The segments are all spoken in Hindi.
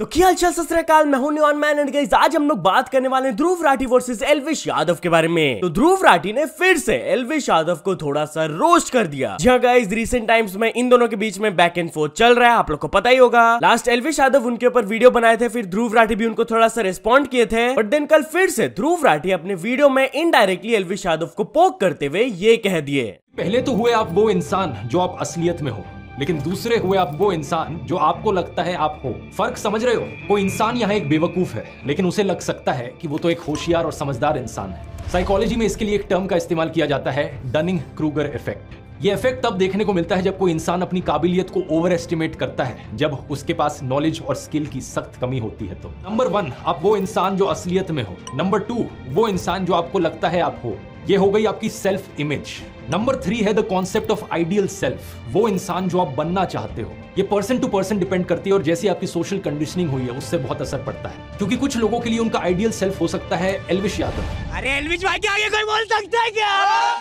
तो क्या चल सतरकाल मैं हूं न्यून मैन एंड गाइस आज हम लोग बात करने वाले हैं ध्रुव राठी वर्सेस एलविश यादव के बारे में तो ध्रुव राठी ने फिर से एलविश यादव को थोड़ा सा रोस्ट कर दिया जी हाँ गाइस रिसेंट टाइम्स में इन दोनों के बीच में बैक एंड फोर्थ चल रहा है आप लोग को पता ही होगा लास्ट एलविश यादव उनके ऊपर वीडियो बनाए थे फिर ध्रुव राठी भी उनको थोड़ा सा रिस्पॉन्ड किए थे बट देन कल फिर से ध्रुव राठी अपने वीडियो में इनडायरेक्टली एलविश यादव को पोक करते हुए ये कह दिए पहले तो हुए आप वो इंसान जो आप असलियत में हो लेकिन दूसरे हुए आप वो इंसान जो आपको लगता है आप हो फर्क समझ रहे हो वो इंसान यहाँ एक बेवकूफ है लेकिन उसे लग सकता है कि वो तो एक होशियार और समझदार इंसान है साइकोलॉजी में इसके लिए एक टर्म का इस्तेमाल किया जाता है डनिंग क्रूगर इफेक्ट ये इफेक्ट तब देखने को मिलता है जब कोई इंसान अपनी काबिलियत को ओवर एस्टिमेट करता है जब उसके पास नॉलेज और स्किल की सख्त कमी होती है तो नंबर वन आप वो इंसान जो असलियत में हो नंबर टू वो इंसान जो आपको लगता है आप हो ये हो गई आपकी सेल्फ इमेज नंबर थ्री है the concept of ideal self वो इंसान जो आप बनना चाहते हो ये पर्सन टू पर्सन डिपेंड करती है और जैसी आपकी सोशल कंडीशनिंग हुई है उससे बहुत असर पड़ता है क्योंकि कुछ लोगों के लिए उनका आइडियल सेल्फ हो सकता है एलविश यादव अरे एलविश भाई क्या आगे कोई बोल सकता है क्या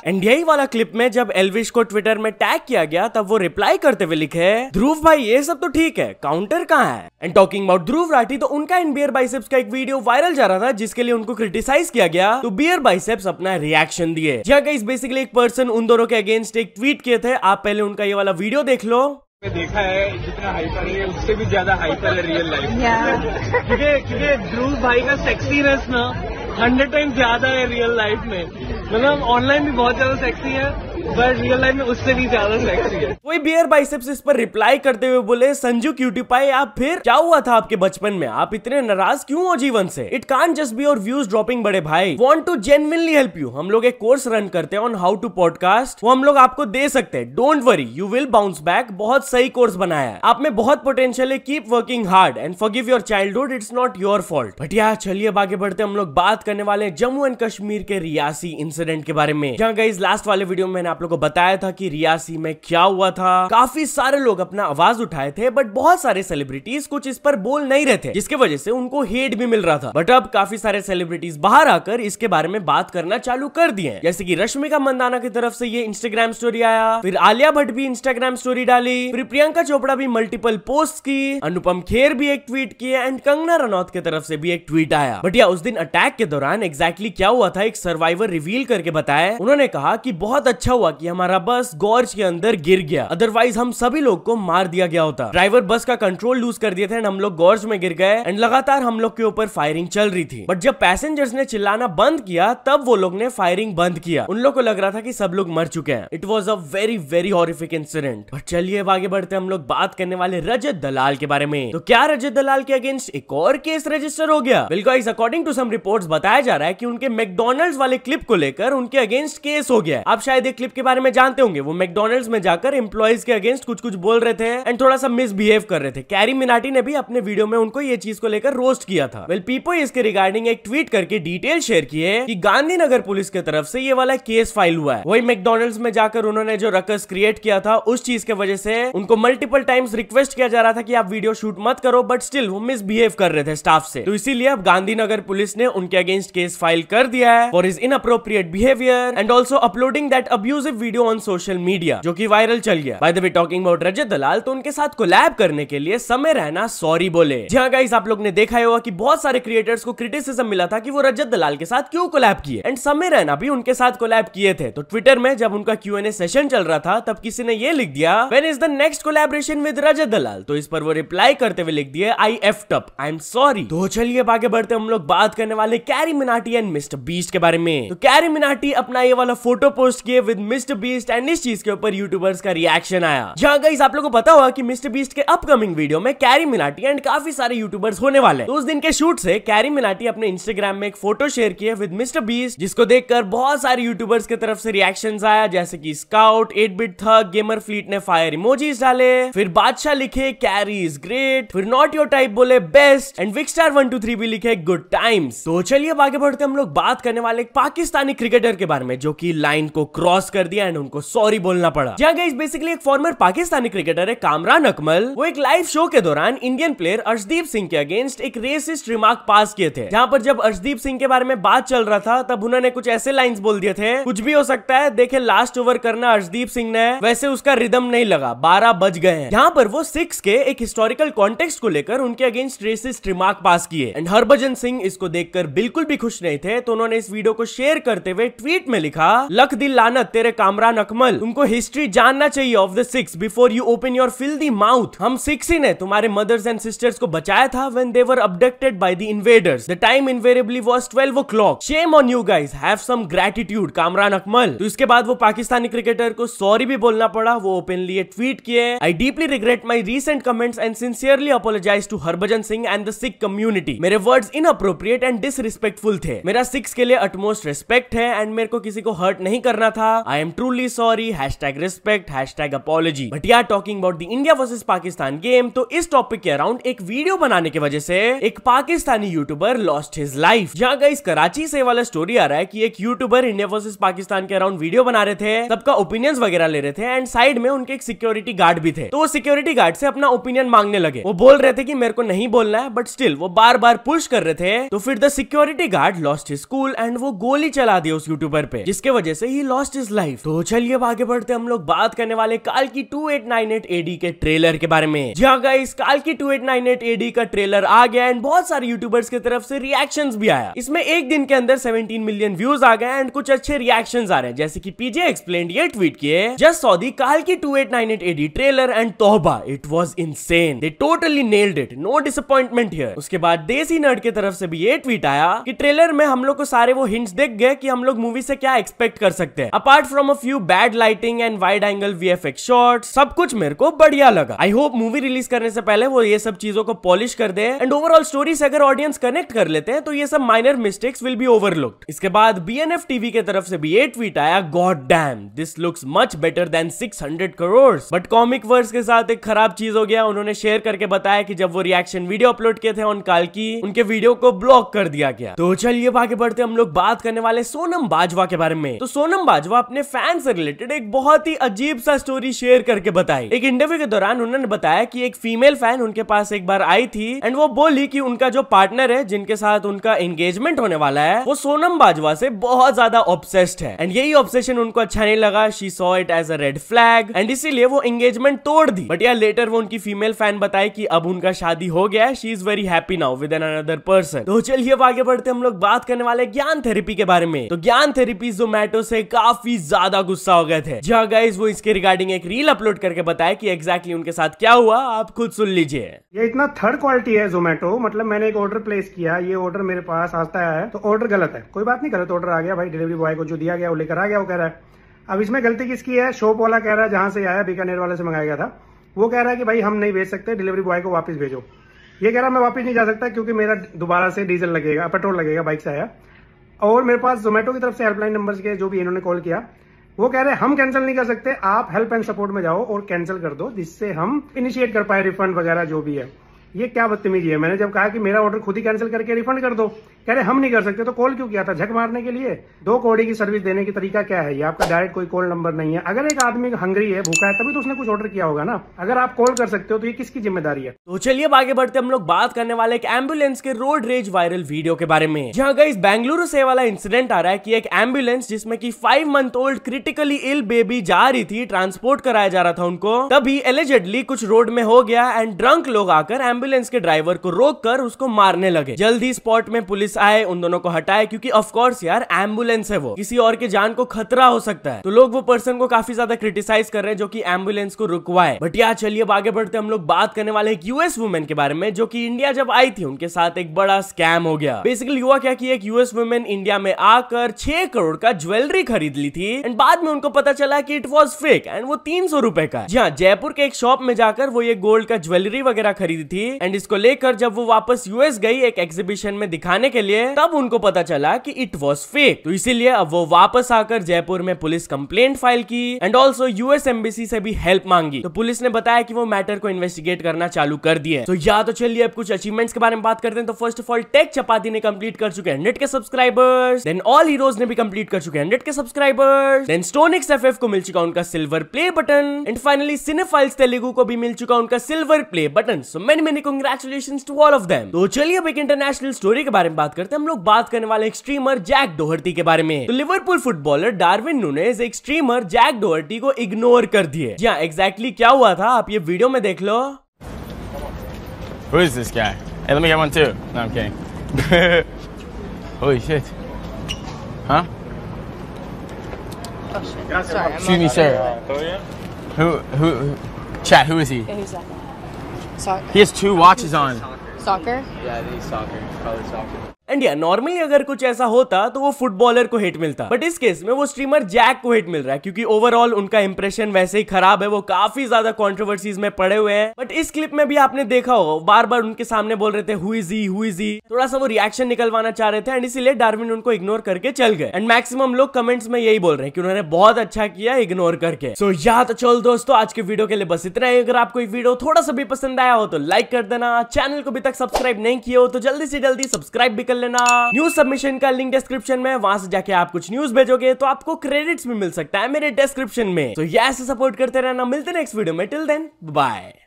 एनडीआई वाला क्लिप में जब एलविश को ट्विटर में टैग किया गया तब वो रिप्लाई करते हुए लिखे ध्रुव भाई ये सब तो ठीक है काउंटर कहाँ है and talking about Dhruv Rathee तो उनका इन बियर बाइसेप्स का एक वीडियो वायरल जा रहा था जिसके लिए उनको क्रिटिसाइज किया गया तो बियर बाइसेप्स अपना रिएक्ट एक्शन दिए जी बेसिकली एक पर्सन उन दोनों के अगेंस्ट एक ट्वीट किए थे आप पहले उनका ये वाला वीडियो देख लो देखा है जितना हाइपर है उससे भी ज्यादा हाइपर है रियल लाइफ क्योंकि क्योंकि ध्रुव भाई का सेक्सीनेस ना हंड्रेड टाइम ज्यादा है रियल लाइफ में मतलब ऑनलाइन भी बहुत ज्यादा सेक्सी है उससे वही बियर बाइसेप्स इस पर रिप्लाई करते हुए बोले संजू क्यूटी पाई आप फिर क्या हुआ था आपके बचपन में आप इतने नाराज क्यों हो जीवन से इट कान जस्ट बी और व्यूज ड्रॉपिंग बड़े भाई want to genuinely help you हम लोग एक कोर्स रन करते हैं ऑन हाउ टू पॉडकास्ट वो हम लोग आपको दे सकते हैं don't worry you will bounce back बहुत सही कोर्स बनाया है आप में बहुत पोटेंशियल है keep working hard and forgive your childhood it's not your fault यार चलिए आगे बढ़ते हम लोग बात करने वाले जम्मू एंड कश्मीर के रियासी इंसिडेंट के बारे में जहाँ गई लास्ट वाले वीडियो में मैंने आप लोगों को बताया था कि रियासी में क्या हुआ था काफी सारे लोग अपना आवाज उठाए थे बट बहुत सारे सेलिब्रिटीज कुछ इस पर बोल नहीं रहे थे जिसके वजह से उनको हेट भी मिल रहा था बट अब काफी सारे सेलिब्रिटीज बाहर आकर इसके बारे में बात करना चालू कर दिए जैसे की रश्मिका मंदाना की तरफ से ये इंस्टाग्राम स्टोरी आया फिर आलिया भट्ट भी इंस्टाग्राम स्टोरी डाली फिर प्रियंका चोपड़ा भी मल्टीपल पोस्ट की अनुपम खेर भी एक ट्वीट किए एंड कंगना रनौत की तरफ से भी एक ट्वीट आया बट या उस दिन अटैक के दौरान एग्जैक्टली क्या हुआ था एक सर्वाइवर रिवील करके बताया उन्होंने कहा कि बहुत अच्छा हुआ हुआ कि हमारा बस गोर्ज के अंदर गिर गया अदरवाइज हम सभी लोग को मार दिया गया होता ड्राइवर बस का कंट्रोल लूज कर दिए थे एंड हम लोग गोर्ज में गिर गए एंड लगातार हम लोग के ऊपर फायरिंग चल रही थी बट जब पैसेंजर्स ने चिल्लाना बंद किया तब वो लोग ने फायरिंग बंद किया उन लोग को लग रहा था की सब लोग मर चुके हैं it was a very very horrific incident but चलिए अब आगे बढ़ते हम लोग बात करने वाले रजत दलाल के बारे में तो क्या रजत दलाल के अगेंस्ट एक और केस रजिस्टर हो गया बिल्कुल अकॉर्डिंग टू सम रिपोर्ट्स बताया जा रहा है कि उनके मैकडोनल्ड्स वाले क्लिप को लेकर उनके अगेंस्ट केस हो गया आप शायद एक क्लिप के बारे में जानते होंगे वो मैकडोनल्ड में जाकर इम्प्लॉयज के अगेंस्ट कुछ कुछ बोल रहे थे एंड थोड़ा सा मिसबिहेव कर रहे थे कैरी मिनाटी ने भी अपने वीडियो में उनको ये चीज को लेकर रोस्ट किया था वेल पीपो इसके रिगार्डिंग एक ट्वीट करके डिटेल शेयर किए की गांधीनगर पुलिस की तरफ से ये वाला केस फाइल हुआ है वही मैकडोनल्ड में जाकर उन्होंने जो रकस क्रिएट किया था उस चीज के वजह से उनको मल्टीपल टाइम्स रिक्वेस्ट किया जा रहा था कि आप वीडियो शूट मत करो बट स्टिल वो मिसबिहेव कर रहे थे स्टाफ से तो इसीलिए अब गांधीनगर पुलिस ने उनके अगेंस्ट केस फाइल कर दिया है for his inappropriate behaviour and also uploading that abuse exclusive video on social media जो कि वायरल चल गया by the way talking about Rajat Dalal तो उनके साथ कोलैब करने के लिए समय रहना सॉरी बोले जहाँ गाइस आप लोग ने देखा होगा कि बहुत सारे क्रिएटर्स को क्रिटिसिज्म मिला था कि वो रजत दलाल के साथ क्यों कोलैब किए एंड समय रहना भी उनके साथ कोलैब किए थे तो ट्विटर में जब उनका क्यू एन ए सेशन चल रहा था तब किसी ने ये लिख दिया when is the next collaboration with Rajat Dalal तो इस पर वो रिप्लाई करते हुए लिख दिए I effed up I am sorry तो चलिए आगे बढ़ते हम लोग बात करने वाले Carry Minati and Mister Beast के बारे में तो कैरी मिनाटी अपना ये वाला फोटो पोस्ट किए विद मिस्टर बीस्ट एंड इस चीज के ऊपर यूट्यूबर्स का रिएक्शन आया जहाँ गई आप लोगों को पता हुआ कि मिस्टर बीस्ट के अपकमिंग वीडियो में कैरी मिनाटी एंड काफी सारे यूट्यूबर्स होने वाले तो उस दिन के शूट से कैरी मिनाटी अपने इंस्टाग्राम में एक फोटो शेयर किए विद मिस्टर बीस्ट जिसको देखकर बहुत सारे यूट्यूबर्स की तरफ से रिएक्शन आया जैसे की Scout eight bit thug gamer fleet ने फायर इमोजीज डाले फिर बादशाह लिखे कैरी इज ग्रेट फिर नॉट योर टाइप बोले best and Vikkstar one two three भी लिखे गुड टाइम्स तो चलिए आगे बढ़ते हम लोग बात करने वाले पाकिस्तानी क्रिकेटर के बारे में जो कि लाइन को क्रॉस कर दिया एंड उनको सॉरी बोलना पड़ा जहाँ गई बेसिकली एक फॉर्मर पाकिस्तानी क्रिकेटर है कामरान अकमल वो एक लाइव शो के दौरान इंडियन प्लेयर अर्शदीप सिंह के अगेंस्ट एक रेसिस्ट रिमार्क पास किए थे जहाँ पर जब अर्शदीप सिंह के बारे में बात चल रहा था तब उन्होंने कुछ ऐसे लाइन बोल दिए थे कुछ भी हो सकता है देखे लास्ट ओवर करना अर्शदीप सिंह ने वैसे उसका रिदम नहीं लगा बारह बज गए हैं यहाँ पर वो सिक्स के एक हिस्टोरिकल कॉन्टेक्स्ट को लेकर उनके अगेंस्ट रेसिस्ट रिमार्क पास किए एंड हरभजन सिंह इसको देखकर बिल्कुल भी खुश नहीं थे तो उन्होंने इस वीडियो को शेयर करते हुए ट्वीट में लिखा लख दिल लानत तेरे मेरे कामरान अकमल तुमको हिस्ट्री जानना चाहिए of the Sikhs before you open your filthy mouth हम सिक्स ही ने तुम्हारे मदर्स एंड सिस्टर्स को बचाया था when they were were abducted by the invaders the time invariably was twelve o'clock shame on you guys have some gratitude Kamran Akmal तो इसके बाद वो पाकिस्तानी क्रिकेटर को सॉरी भी बोलना पड़ा वो ओपनली ट्वीट किए I deeply regret my recent comments and sincerely apologise to Harbhajan Singh and the Sikh community मेरे word inappropriate and disrespectful थे मेरा सिक्स के लिए अटमोस्ट रिस्पेक्ट है एंड मेरे को किसी को हर्ट नहीं करना था I I am truly sorry hashtag respect hashtag apology but यार talking about the India versus Pakistan game तो इस टॉपिक के अराउंड एक वीडियो बनाने की वजह से एक Pakistani YouTuber lost his life जहाँ यहाँ इस कराची से वाला स्टोरी आ रहा है की एक यूट्यूबर इंडिया वर्सेज पाकिस्तान के अराउंड वीडियो बना रहे थे सबका ओपिनियन वगैरह ले रहे थे एंड साइड में उनके एक सिक्योरिटी गार्ड भी थे तो सिक्योरिटी गार्ड से अपना ओपिनियन मांगने लगे वो बोल रहे थे कि मेरे को नहीं बोलना है बट स्टिल वो बार बार पुश कर रहे थे तो फिर the security guard lost his cool and वो गोली चला दी उस यूट्यूबर पे जिसके वजह से ही लॉस्ट हिज लाइफ लाइफ तो चलिए आगे बढ़ते हम लोग बात करने वाले काल की two eight nine eight A D trailer के बारे में जहाँ गई काल की two eight nine eight A D trailer आ गया एंड बहुत सारे यूट्यूबर्स की तरफ से रिएक्शन भी आया इसमें एक दिन के अंदर सेवेंटीन मिलियन व्यूज आ गए एंड कुछ अच्छे रिएक्शन आ रहे हैं जैसे की पीजे एक्सप्लेन ये ट्वीट किए जस्ट सॉ दी काल की two eight nine eight AD trailer and तोहबा it was insane they totally nailed it no disappointment here उसके बाद देसी नर्ड की तरफ से भी ये ट्वीट आया कि ट्रेलर में हम लोग को सारे वो हिंट्स देख गए कि हम लोग मूवी से क्या एक्सपेक्ट कर सकते हैं apart from a few bad lighting and wide angle VFX shot सब कुछ मेरे को बढ़िया लगा आई होप मूवी रिलीज करने से पहले वो ये सब चीजों को पॉलिश कर दे एंड ओवरऑल स्टोरी से अगर ऑडियंस कनेक्ट कर लेते हैं तो ये सब minor mistakes will be overlooked इसके बाद बीएनएफ टीवी के तरफ से भी ये ट्वीट आया god damn this looks much better than 600 crore but comic verse के साथ एक खराब चीज हो गया उन्होंने शेयर करके बताया कि जब वो रिएक्शन वीडियो अपलोड किए थे ऑन काल की उनके वीडियो को ब्लॉक कर दिया गया तो चलिए आगे बढ़ते हम लोग बात करने वाले सोनम बाजवा के बारे में तो सोनम बाजवा अपने फैन से रिलेटेड एक बहुत ही अजीब सा स्टोरी शेयर करके बताई एक इंटरव्यू के दौरान उन्होंने बताया कि एक फीमेल फैन उनके पास एक बार आई थी एंड वो बोली कि उनका जो पार्टनर है जिनके साथ उनका एंगेजमेंट होने वाला है वो सोनम बाजवा से बहुत ज्यादा ऑब्सेस्ड है एंड यही ऑब्सेशन उनको अच्छा नहीं लगा she saw it as a red flag and इसीलिए वो एंगेजमेंट तोड़ दी बट यार लेटर वो उनकी फीमेल फैन बताई कि अब उनका शादी हो गया she is very happy now with an another person तो चलिए आगे बढ़ते हम लोग बात करने वाले ज्ञान थेरेपी के बारे में तो ज्ञान थेरेपी जोमेटो से काफी ज्यादा गुस्सा हो गए थे जहाँ गाइज वो इसके रिगार्डिंग एक रील अपलोड करके बताए कि एग्जैक्टली उनके साथ क्या हुआ आप खुद सुन लीजिए ये इतना थर्ड क्वालिटी है जोमेटो मतलब मैंने एक ऑर्डर प्लेस किया ये ऑर्डर मेरे पास आता है तो ऑर्डर गलत है कोई बात नहीं गलत ऑर्डर आ गया भाई डिलीवरी बॉय को जो दिया गया वो लेकर आ गया वो कह रहा है अब इसमें गलती किसकी है शॉप वाला कह रहा है जहां से आया बीकानेर वाले से मंगाया गया था वो कह रहा है कि भाई हम नहीं भेज सकते डिलीवरी बॉय को वापस भेजो ये कह रहा मैं वापस नहीं जा सकता क्योंकि मेरा दोबारा से डीजल लगेगा पेट्रोल लगेगा बाइक से आया और मेरे पास जोमेटो की तरफ से हेल्पलाइन नंबर के जो भी इन्होंने कॉल किया वो कह रहे हम कैंसिल नहीं कर सकते आप हेल्प एंड सपोर्ट में जाओ और कैंसिल कर दो जिससे हम इनिशिएट कर पाए रिफंड वगैरह जो भी है ये क्या बदतमीजी है मैंने जब कहा कि मेरा ऑर्डर खुद ही कैंसिल करके रिफंड कर दो कह रहे हम नहीं कर सकते तो कॉल क्यों किया था झक मारने के लिए दो कौड़ी की सर्विस देने की तरीका क्या है ये आपका डायरेक्ट कोई कॉल नंबर नहीं है अगर एक आदमी हंगरी है भूखा है तभी तो उसने कुछ ऑर्डर किया होगा ना अगर आप कॉल कर सकते हो तो ये किसकी जिम्मेदारी है तो चलिए आगे बढ़ते हम लोग बात करने वाले एक एम्बुलेंस के रोड रेज वायरल वीडियो के बारे में जहाँ इस बेंगलुरु से वाला इंसिडेंट आ रहा है की एक एम्बुलेंस जिसमे की five month old critically ill baby जा रही थी ट्रांसपोर्ट कराया जा रहा था उनको तभी एलिजेडली कुछ रोड में हो गया एंड ड्रंक लोग आकर एम्बुलेंस के ड्राइवर को रोक कर उसको मारने लगे जल्द ही स्पॉट में पुलिस आए उन दोनों को हटाए क्योंकि ऑफकोर्स यार एम्बुलेंस है वो किसी और के जान को खतरा हो सकता है तो लोग वो पर्सन को काफी ज्यादा क्रिटिसाइज कर रहे हैं जो की एम्बुलेंस को रुकवाए बट यार चलिए अब आगे बढ़ते हम लोग बात करने वाले एक यूएस वुमेन के बारे में जो की इंडिया जब आई थी उनके साथ एक बड़ा स्कैम हो गया बेसिकली हुआ क्या की एक यूएस वुमेन इंडिया में आकर छह करोड़ का ज्वेलरी खरीद ली थी एंड बाद में उनको पता चला की इट वॉज फेक एंड वो तीन सौ रुपए का जी हाँ जयपुर के एक शॉप में जाकर वो ये गोल्ड का ज्वेलरी वगैरह खरीदी थी थी एंड इसको लेकर जब वो वापस यूएस गई एक एग्जीबिशन में दिखाने के लिए तब उनको पता चला कि इट वॉज फेक तो इसीलिए अब वो वापस आकर जयपुर में पुलिस कंप्लेंट फाइल की एंड ऑल्सो यूएस एम्बेसी से भी हेल्प मांगी तो पुलिस ने बताया कि वो मैटर को इन्वेस्टिगेट करना चालू कर दिया तो या तो चलिए अब कुछ अचीवमेंट्स के बारे में बात करते हैं तो first of all tech chapati ने कंप्लीट कर चुके हैं नेट के सब्सक्राइबर्स देन ऑल हीरोज ने भी कंप्लीट कर चुके हैं नेट के सब्सक्राइबर्स देन स्टोनिक्स एफएफ को मिल चुका उनका silver play button and finally cinephiles Telugu को भी मिल चुका उनका silver play button so many many many congratulation to all of them तो चलिए अब एक इंटरनेशनल स्टोरी के बारे में बात करते हैं हम लोग बात करने वाले एक स्ट्रीमर जैक डोहर्टी के बारे में तो लिवरपूल फुटबॉलर डार्विन नूनेज एक स्ट्रीमर जैक डोहर्टी को इग्नोर कर दिए जी हाँ एग्जैक्टली क्या हुआ था आप ये वीडियो में देख लो Who is this guy? Hey, let me get one too. No, I'm kidding. Holy shit. Huh? Oh, shit. Sorry, Excuse me, sir. Who, who, who? Chat, who is he? Yeah, who's that guy? Soccer. He has two watches on. Soccer. Yeah, I think he's soccer. Probably soccer. And या नॉर्मली अगर कुछ ऐसा होता तो वो फुटबॉलर को हिट मिलता बट इस केस में वो स्ट्रीमर जैक को हिट मिल रहा है क्योंकि ओवरऑल उनका इंप्रेशन वैसे ही खराब है वो काफी ज्यादा कॉन्ट्रोवर्सीज में पड़े हुए हैं बट इस क्लिप में भी आपने देखा होगा बार बार उनके सामने बोल रहे थे हुई जी हुई जी थोड़ा सा वो रिएक्शन निकलवाना चाह रहे थे एंड इसीलिए डार्विन उनको इग्नोर करके चल गए एंड मैक्सिमम लोग कमेंट्स में यही बोल रहे हैं कि उन्होंने बहुत अच्छा किया इग्नोर करके सो या तो चल दोस्तों आज के वीडियो के लिए बस इतना ही अगर आपको वीडियो थोड़ा सा भी पसंद आया हो तो लाइक कर देना चैनल को अभी तक सब्सक्राइब नहीं किया हो तो जल्दी से जल्दी सब्सक्राइब भी कर लेना न्यूज सबमिशन का लिंक डिस्क्रिप्शन में वहां से जाके आप कुछ न्यूज भेजोगे तो आपको क्रेडिट्स भी मिल सकता है मेरे डिस्क्रिप्शन में तो so, यह सपोर्ट करते रहना मिलते नेक्स्ट वीडियो में टिल देन बाय